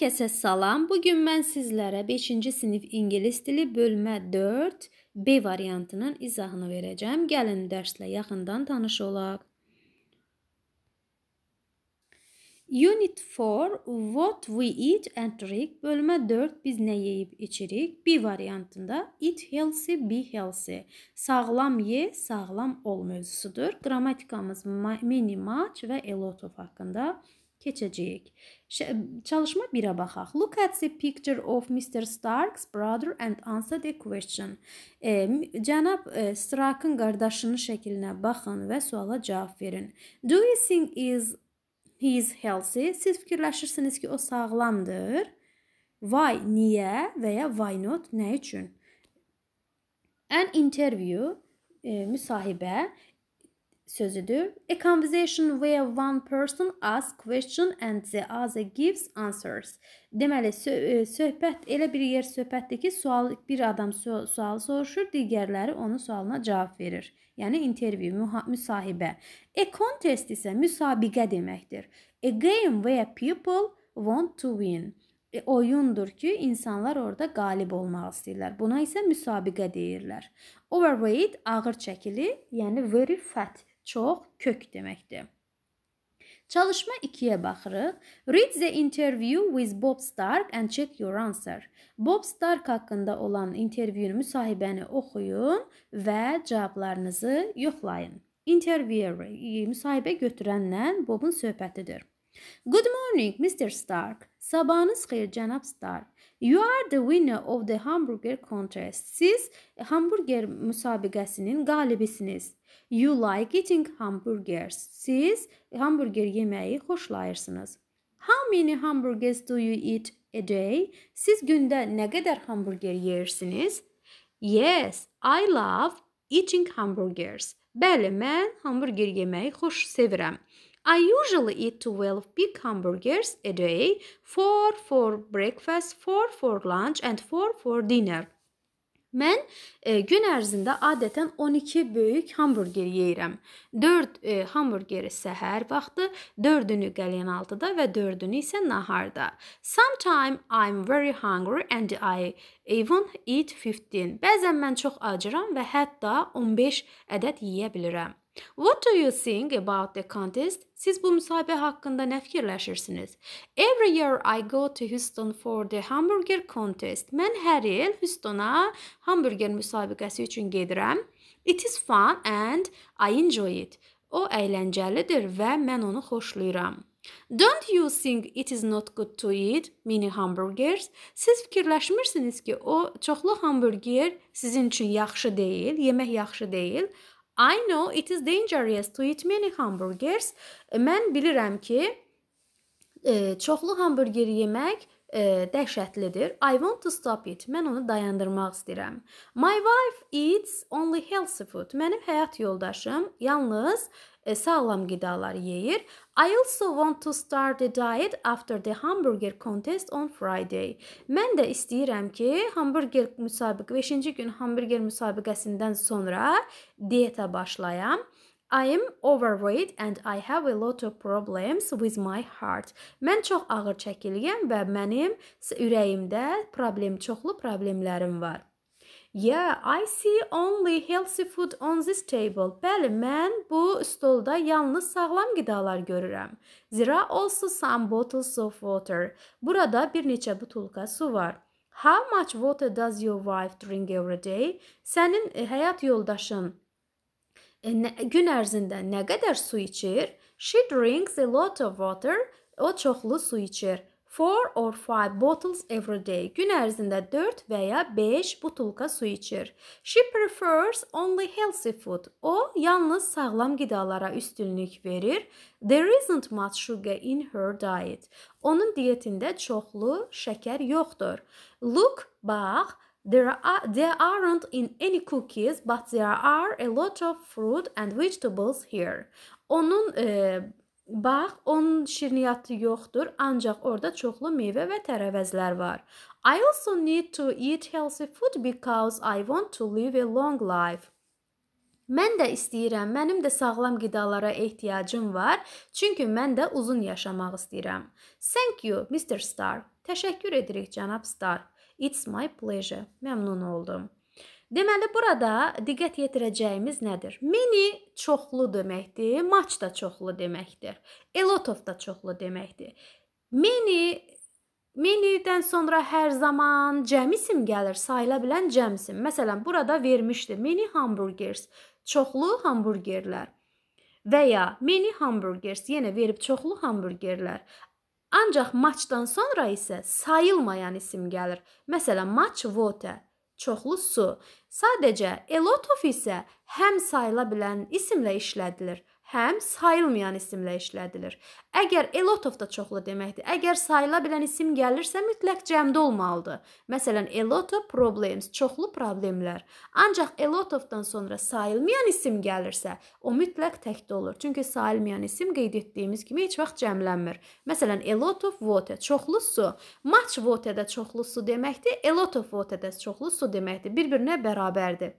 Hər kəsə salam. Bu gün mən sizlərə 5-ci sinif ingilis dili bölmə 4 B variantının izahını verəcəm. Gəlin dərslə yaxından tanış olaq. Unit 4 What we eat and drink bölmə 4 biz nə yeyib içirik? B variantında eat healthy, be healthy. Sağlam ye, sağlam ol mövzusudur. Grammatikamız many, much və a lot of haqqında keçəcəyik. Çalışma 1-ə baxaq. Look at the picture of Mr. Stark's brother and answer the question. E, cənab e, Starkın qardaşının şəklinə baxın və suala cavab verin. Do you think is he is healthy? Siz fikirləşirsiniz ki, o sağlamdır? Why? Niyə? Və ya why not? Nə üçün? An interview, e, müsahibə sözüdür. A conversation where one person asks question and the other gives answers. Deməli, e, söhbət elə bir yer söhbətdir ki, sual bir adam su sual soruşur, digərləri onun sualına cavab verir. Yəni intervyu, müsahibə. A contest isə müsabiqə deməkdir. A game where people want to win. E, oyundur ki, insanlar orada qalib olmaq istəyirlər. Buna isə müsabiqə deyirlər. Overweight ağır çəkili, yəni very fat çox, kök deməkdir. Çalışma 2-yə baxırıq. Read the interview with Bob Stark and check your answer. Bob Stark haqqında olan intervyunu, müsahibəni oxuyun və cavablarınızı yoxlayın. Interviewer müsahibə götürənlə Bobun söhbətidir. Good morning, Mr. Stark. Sabahınız xeyir cənab Star. You are the winner of the hamburger contest. Siz hamburger müsabiqəsinin qalibisiniz. You like eating hamburgers. Siz hamburger yeməyi xoşlayırsınız. How many hamburgers do you eat a day? Siz gündə nə qədər hamburger yeyirsiniz? Yes, I love eating hamburgers. Bəli, mən hamburger yeməyi xoş sevirəm. I usually eat 12 big hamburgers a day, 4 for breakfast, 4 for lunch and 4 for dinner. Mən e, gün ərzində adətən 12 böyük hamburger yeyirəm. 4 e, hamburgeri səhər vaxtı, 4-ünü qəlyanaltıda və 4-ünü isə naharda. Sometime I'm very hungry and I even eat 15. Bəzən mən çox acıram və hətta 15 ədəd yeyə bilirəm. What do you think about the contest? Siz bu müsahibə haqqında nə fikirləşirsiniz? Every year I go to Houston for the hamburger contest. Mən hər il Houstona hamburger müsabiqəsi üçün gedirəm. It is fun and I enjoy it. O əyləncəlidir və mən onu xoşlayıram. Don't you think it is not good to eat mini hamburgers? Siz fikirləşmirsiniz ki, o çoxlu hamburger sizin üçün yaxşı deyil, yemək yaxşı deyil? I know it is dangerous to eat many hamburgers. E, mən bilirəm ki, e, çoxlu hamburger yemək e, dəhşətlidir. I want to stop it. Mən onu dayandırmaq istəyirəm. My wife eats only healthy food. Mənim həyat yoldaşım yalnız E, sağlam qidalar yeyir. I also want to start the diet after the hamburger contest on Friday. Mən də istəyirəm ki, hamburger müsabiqə 5-ci gün hamburger müsabiqəsindən sonra diyetə başlayam. I am overweight and I have a lot of problems with my heart. Mən çox ağır çəkilirəm və mənim ürəyimdə problem çoxlu problemlərim var. Yeah, I see only healthy food on this table. Bəli, mən bu stolda yalnız sağlam qidalar görürəm. There also some bottles of water. Burada bir neçə butulka su var. How much water does your wife drink every day? Sənin e, həyat yoldaşın e, gün ərzində nə qədər su içir? She drinks a lot of water. O çoxlu su içir. 4 or 5 bottles every day. Gün ərzində 4 və ya 5 butulka su içir. She prefers only healthy food. O yalnız sağlam qidalara üstünlük verir. There isn't much sugar in her diet. Onun diyetində çoxlu şəkər yoxdur. Look, bax, There, are, there aren't in any cookies, but there are a lot of fruit and vegetables here. Onun e, Bax, onun şirniyyatı yoxdur, ancaq orada çoxlu meyvə və tərəvəzlər var. I also need to eat healthy food because I want to live a long life. Mən də istəyirəm, mənim də sağlam qidalara ehtiyacım var, çünki mən də uzun yaşamaq istəyirəm. Thank you, Mr. Star. Təşəkkür edirik, cənab Star. It's my pleasure. Məmnun oldum. Deməli burada diqqət yetirəcəyimiz nədir? Many çoxlu deməkdir, much da çoxlu deməkdir. A lot of da çoxlu deməkdir. Many Many-dən sonra hər zaman cəm isim gəlir, sayıla bilən cəm isim. Məsələn, burada vermişdi many hamburgers, çoxlu hamburgerlər. Və ya many hamburgers yenə verib çoxlu hamburgerlər. Ancaq maçdan sonra isə sayılmayan isim gəlir. Məsələn, match water çoxlu su. Sadəcə a lot of isə həm sayıla bilən isimlə işlədilir həm sayılmayan isimlə işlədilir. Əgər a lot of da çoxlu deməkdir. Əgər sayıla bilən isim gəlirsə mütləq cəmdə olmalıdır. Məsələn, a lot of problems çoxlu problemlər. Ancaq a lot of-dan sonra sayılmayan isim gəlirsə, o mütləq təkdə olur. Çünki sayılmayan isim qeyd etdiyimiz kimi heç vaxt cəmlənmir. Məsələn, a lot of water çoxlu su, much water-da çoxlu su deməkdir. A lot of water-da çoxlu su deməkdir. Bir-birinə bərabərdir.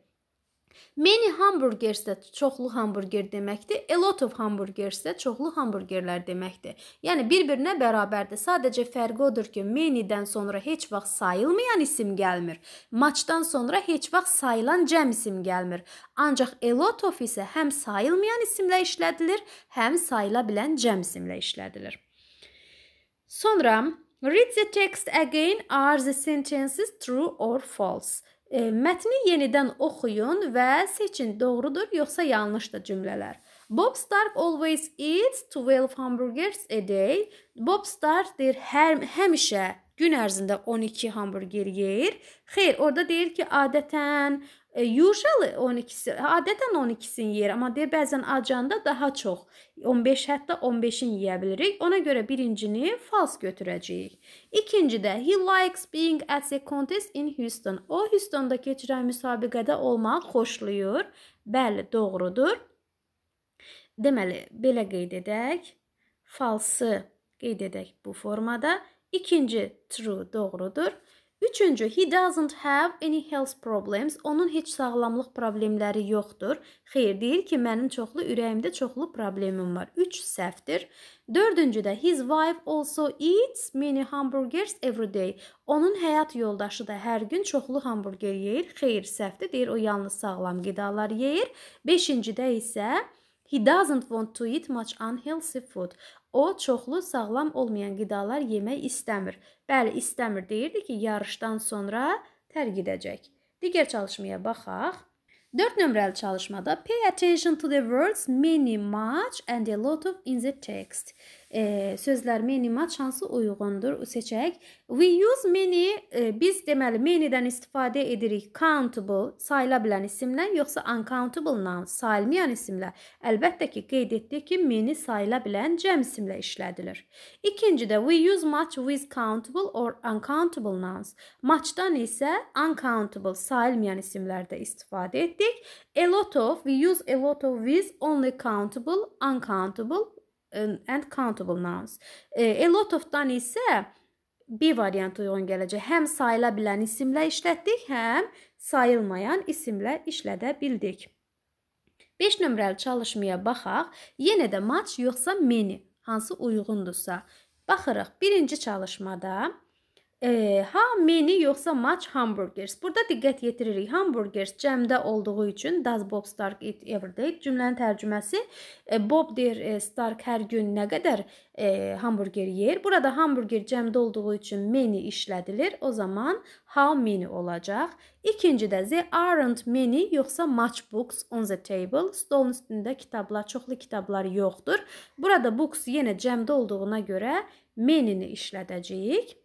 Many hamburgers də çoxlu hamburger deməkdir. A lot of hamburgers də çoxlu hamburgerlər deməkdir. Yəni bir-birinə bərabərdir. Sadəcə fərqi odur ki, many-dən sonra heç vaxt sayılmayan isim gəlmir. Maçdan sonra heç vaxt sayılan cəm isim gəlmir. Ancaq a lot of isə həm sayılmayan isimlə işlədilir, həm sayıla bilən cəm isimlə işlədilir. Sonra read the text again are the sentences true or false? E, mətni yenidən oxuyun və seçin doğrudur yoxsa yanlışdır cümlələr. Bob Stark always eats 12 hamburgers a day. Bob Stark deyir hər həmişə gün ərzində 12 hamburger yeyir. Xeyr, orada deyir ki, adətən E, Usually 12-si, adətən 12-sini yeyir, amma deyə bəzən acanda daha çox 15, hətta 15-in yeyə bilirik. Ona görə birincini false götürəcəyik. İkincidə he likes being at a contest in Houston. O Houstonda keçirilən müsabiqədə olmaq xoşlayır. Bəli, doğrudur. Deməli, belə qeyd edək. False-ı qeyd edək bu formada. İkinci true doğrudur. Üçüncü, he doesn't have any health problems. Onun heç sağlamlıq problemləri yoxdur. Xeyr, deyir ki, mənim çoxlu ürəyimdə çoxlu problemim var. 3 səhvdir. Dördüncü də his wife also eats many hamburgers every day. Onun həyat yoldaşı da hər gün çoxlu hamburger yeyir. Xeyr, səhvdir. Deyir o yalnız sağlam qidalar yeyir. Beşinci də isə He doesn't want to eat much unhealthy food. O çoxlu sağlam olmayan qidalar yemək istəmir. Bəli, istəmir deyirdi ki, yarışdan sonra tərk edəcək. Digər çalışmaya baxaq. 4 nömrəli çalışmada pay attention to the words many, much and a lot of in the text e, sözlər many-ma hansı uyğundur seçək. We use many e, biz deməli many-dən istifadə edirik countable sayıla bilən isimlə yoxsa uncountable noun sayılmayan isimlə. Əlbəttə ki, qeyd etdik ki, many sayıla bilən cəm isimlə işlədilir. İkincidə we use much with countable or uncountable nouns. Much-dan isə uncountable sayılmayan isimlərdə istifadə etdik. A lot of we use a lot of with only countable, uncountable and countable nouns. A e, e, lot of-dan isə B variantı uyğun gələcək. Həm sayıla bilən isimlə işlətdik, həm sayılmayan isimlə işlədə bildik. 5 nömrəli çalışmaya baxaq. Yenə də match yoxsa many hansı uyğundursa. Baxırıq. Birinci çalışmada E, ha mini yoxsa much hamburgers. Burada diqqət yetiririk. Hamburgers cəmdə olduğu üçün does Bob Stark eat every day cümlənin tərcüməsi e, Bob deyir e, Stark hər gün nə qədər e, hamburger yer. Burada hamburger cəmdə olduğu üçün many işlədilir. O zaman how many olacaq. İkinci də there aren't many yoxsa much books on the table. Stolun üstündə kitablar, çoxlu kitablar yoxdur. Burada books yenə cəmdə olduğuna görə many-ni işlədəcəyik.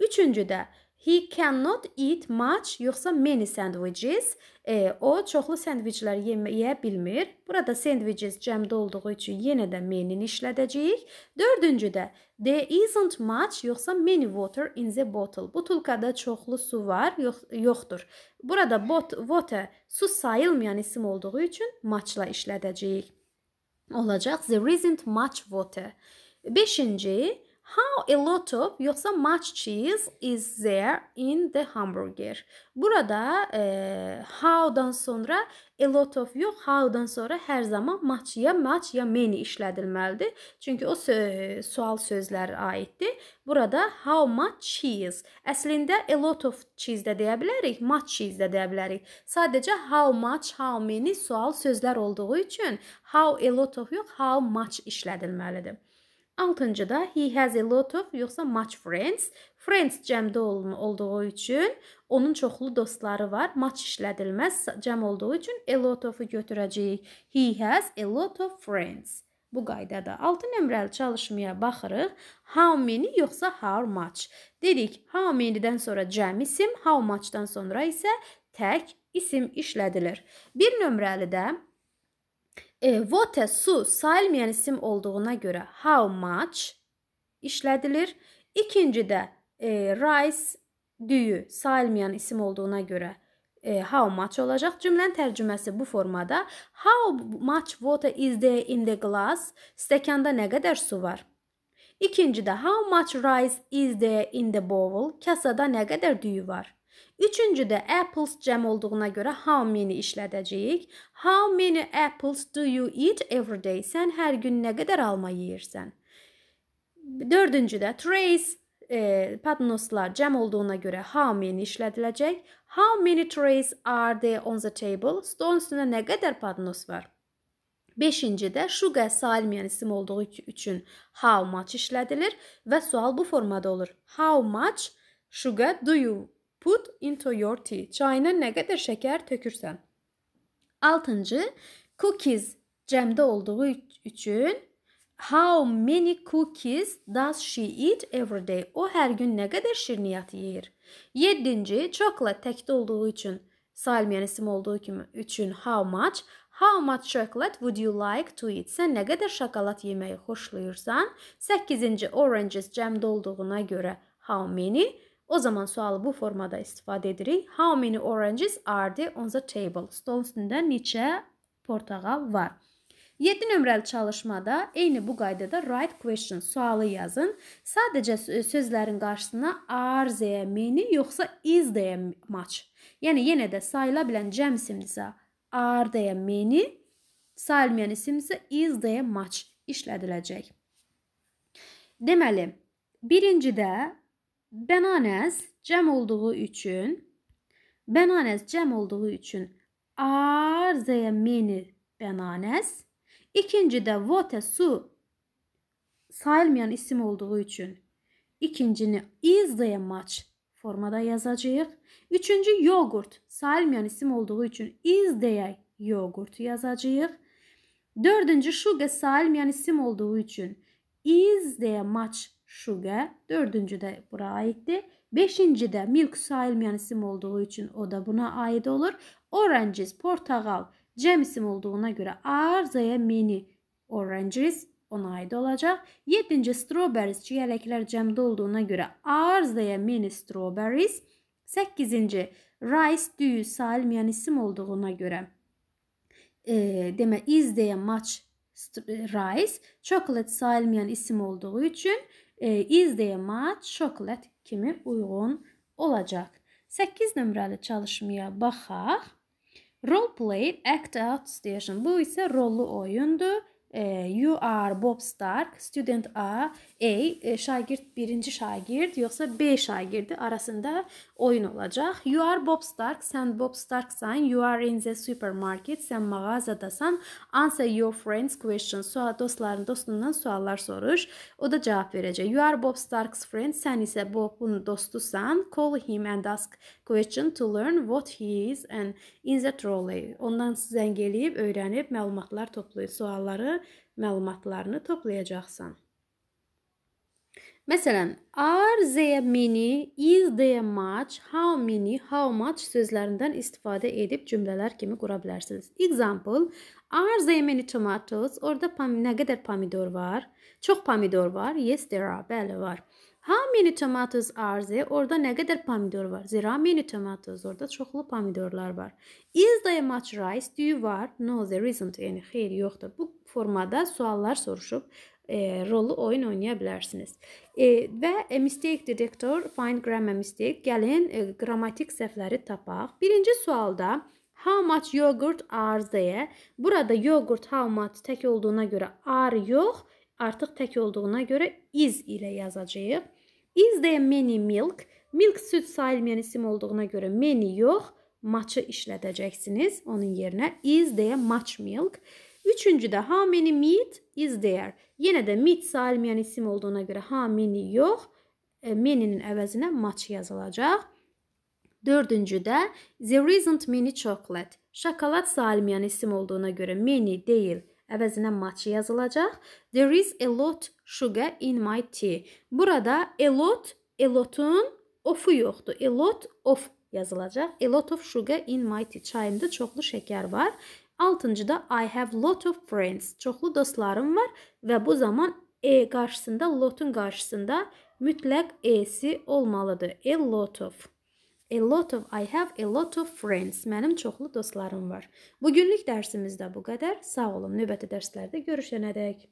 Üçüncüdə he cannot eat much yoxsa many sandwiches. E, o çoxlu sendviçlər yeməyə bilmir. Burada sandwiches cəmdə olduğu üçün yenə də many-ni işlədəcəyik. Dördüncüdə there isn't much yoxsa many water in the bottle. Butulkada çoxlu su var, yox, yoxdur. Burada bot, water su sayılmayan isim olduğu üçün much-la işlədəcəyik. Olacaq there isn't much water. Beşinci How a lot of yoxsa much cheese is there in the hamburger? Burada e, how'dan sonra a lot of yox, how'dan sonra hər zaman much ya much ya many işlədilməlidir. Çünki o sö sual sözləri aiddir. Burada how much cheese. Əslində a lot of cheese də deyə bilərik, much cheese də deyə bilərik. Sadəcə how much, how many sual sözlər olduğu üçün how a lot of yox, how much işlədilməlidir. Altıncı da he has a lot of yoxsa much friends. Friends cəmdə olduğu üçün onun çoxlu dostları var. Much işlədilməz cəm olduğu üçün a lot of-u götürəcəyik. He has a lot of friends. Bu qaydada 6 nömrəli çalışmaya baxırıq. How many yoxsa how much? Dedik, how many-dən sonra cəm isim, how much-dan sonra isə tək isim işlədilir. 1 nömrəli də E, vote su sayılmayan isim olduğuna görə how much işlədilir. İkincidə e, rice düyü sayılmayan isim olduğuna görə e, how much olacaq. Cümlənin tərcüməsi bu formada: How much water is there in the glass? Stəkanda nə qədər su var? İkincidə how much rice is there in the bowl? Kasada nə qədər düyü var? Üçüncüdə apples cəm olduğuna görə how many işlədəcəyik. How many apples do you eat every day? Sən hər gün nə qədər alma yeyirsən? Dördüncüdə trays e, padnoslar cəm olduğuna görə how many işlədiləcək? How many trays are there on the table? Stolun üstündə nə qədər padnos var? Beşincidə şuqa salmayan isim olduğu üçün how much işlədilir və sual bu formada olur. How much şuqa do you put into your tea. Çayına nə qədər şəkər tökürsən. 6-cı cookies cəmdə olduğu üçün how many cookies does she eat every day? O hər gün nə qədər şirniyyat yeyir? 7-ci chocolate təkdə olduğu üçün sayılmayan yəni isim olduğu kimi üçün how much How much chocolate would you like to eat? Sən nə qədər şokolad yeməyi xoşlayırsan? 8-ci oranges cəmdə olduğuna görə how many? O zaman sualı bu formada istifadə edirik. How many oranges are there on the table? Stolun üstündə neçə portakal var? 7 nömrəli çalışmada eyni bu qaydada right question sualı yazın. Sadəcə sözlərin qarşısına are there many yoxsa is there much. Yəni yenə də sayıla bilən cəm isimdirsə are there many, sayılmayan isimdirsə is there much işlədiləcək. Deməli, birincidə Bənanəz cəm olduğu üçün bənanəz cəm olduğu üçün arzaya menir bənanəz. İkinci də water su sayılmayan isim olduğu üçün ikincini is there much formada yazacağız. Üçüncü yogurt sayılmayan isim olduğu için, is there yogurt yazacağız. Dördüncü şuga sayılmayan isim olduğu için, is there much şuge. Dördüncü de bura aittir. Beşinci de milk sayılmayan isim olduğu için o da buna aid olur. Oranges, portakal, cem isim olduğuna göre arzaya mini oranges ona aid olacaq. Yedinci strawberries, çiyələklər cəmdə olduğuna görə arzaya mini strawberries. Səkkizinci rice düyü sayılmayan isim olduğuna görə e, demək is deyə match rice, chocolate sayılmayan isim olduğu üçün e, is the much chocolate kimi uyğun olacaq. 8 nömrəli çalışmaya baxaq. Role play act out station. Bu isə rollu oyundur. You are Bob Stark, student A, A, e, şagird birinci şagird, yoxsa B şagirdi arasında oyun olacaq. You are Bob Stark, sən Bob Starksan, you are in the supermarket, sən mağazadasan. Answer your friends question, sual dostların dostundan suallar soruş, o da cavab verəcək. You are Bob Stark's friend, sən isə Bob'un dostusan. Call him and ask question to learn what he is and in the trolley. Ondan zəng eləyib, öyrənib, məlumatlar toplayın, sualları məlumatlarını toplayacaqsan. Məsələn, are there many, is there much, how many, how much sözlərindən istifadə edib cümlələr kimi qura bilərsiniz. Example, are there many tomatoes? Orda pam nə qədər pomidor var? Çox pomidor var. Yes, there are. Bəli, var. How many tomatoes are there? Orada nə qədər pomidor var? There are many tomatoes. Orada çoxlu pomidorlar var. Is there much rice? Do var? No, there isn't. Yəni xeyr, yoxdur. Bu formada suallar soruşub e, rolu oyun oynaya bilərsiniz. E, və e, mistake detector, find grammar mistake. Gəlin e, qrammatik səhvləri tapaq. Birinci sualda How much yogurt are there? Burada yogurt how much tək olduğuna görə are yox, artıq tək olduğuna görə is ilə yazacağıq. Is there many milk? Milk süd sayılmayan isim olduğuna görə many yox, much'ı işlədəcəksiniz onun yerinə. Is there much milk? Üçüncü də how many meat is there? Yenə də meat sayılmayan isim olduğuna görə how many yox, e, many'nin əvəzinə much yazılacaq. Dördüncü də there isn't many chocolate. Şokolad sayılmayan isim olduğuna görə many deyil, əvəzinə much yazılacaq. There is a lot sugar in my tea. Burada a lot, a lot'un of'u yoxdur. A lot of yazılacaq. A lot of sugar in my tea. Çayımda çoxlu şəkər var. Altıncıda I have lot of friends. Çoxlu dostlarım var və bu zaman e qarşısında, lot'un qarşısında mütləq e'si olmalıdır. A lot of. A lot of, I have a lot of friends. Mənim çoxlu dostlarım var. Bugünlük dərsimizdə bu qədər. Sağ olun. Növbəti dərslərdə görüşənədək.